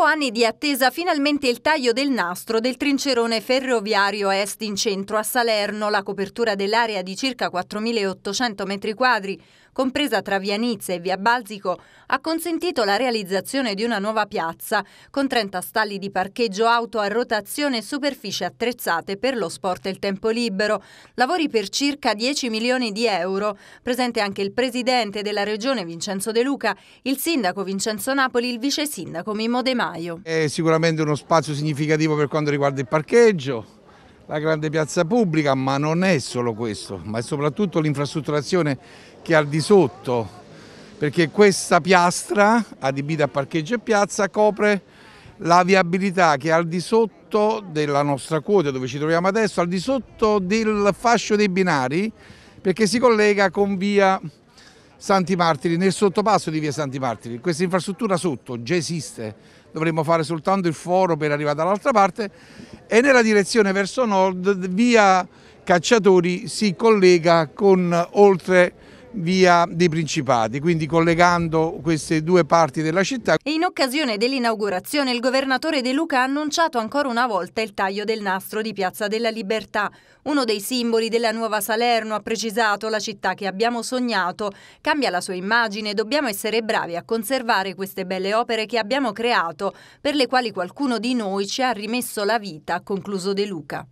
Dopo anni di attesa, finalmente il taglio del nastro del trincerone ferroviario est in centro a Salerno, la copertura dell'area di circa 4.800 metri quadri, compresa tra via Nizza e via Balzico, ha consentito la realizzazione di una nuova piazza, con 30 stalli di parcheggio auto a rotazione e superfici attrezzate per lo sport e il tempo libero, lavori per circa 10 milioni di euro. Presente anche il presidente della regione Vincenzo De Luca, il sindaco Vincenzo Napoli, il vice sindaco Mimmo De Mare febbraio. È sicuramente uno spazio significativo per quanto riguarda il parcheggio, la grande piazza pubblica, ma non è solo questo, ma è soprattutto l'infrastrutturazione che è al di sotto, perché questa piastra adibita a parcheggio e piazza copre la viabilità che è al di sotto della nostra quota dove ci troviamo adesso, al di sotto del fascio dei binari, perché si collega con via Santi Martiri, nel sottopasso di via Santi Martiri. Questa infrastruttura sotto già esiste, dovremmo fare soltanto il foro per arrivare dall'altra parte e nella direzione verso nord via Cacciatori si collega con oltre via dei Principati, quindi collegando queste due parti della città. E in occasione dell'inaugurazione il governatore De Luca ha annunciato ancora una volta il taglio del nastro di Piazza della Libertà, uno dei simboli della nuova Salerno, ha precisato la città che abbiamo sognato. Cambia la sua immagine, dobbiamo essere bravi a conservare queste belle opere che abbiamo creato, per le quali qualcuno di noi ci ha rimesso la vita, ha concluso De Luca.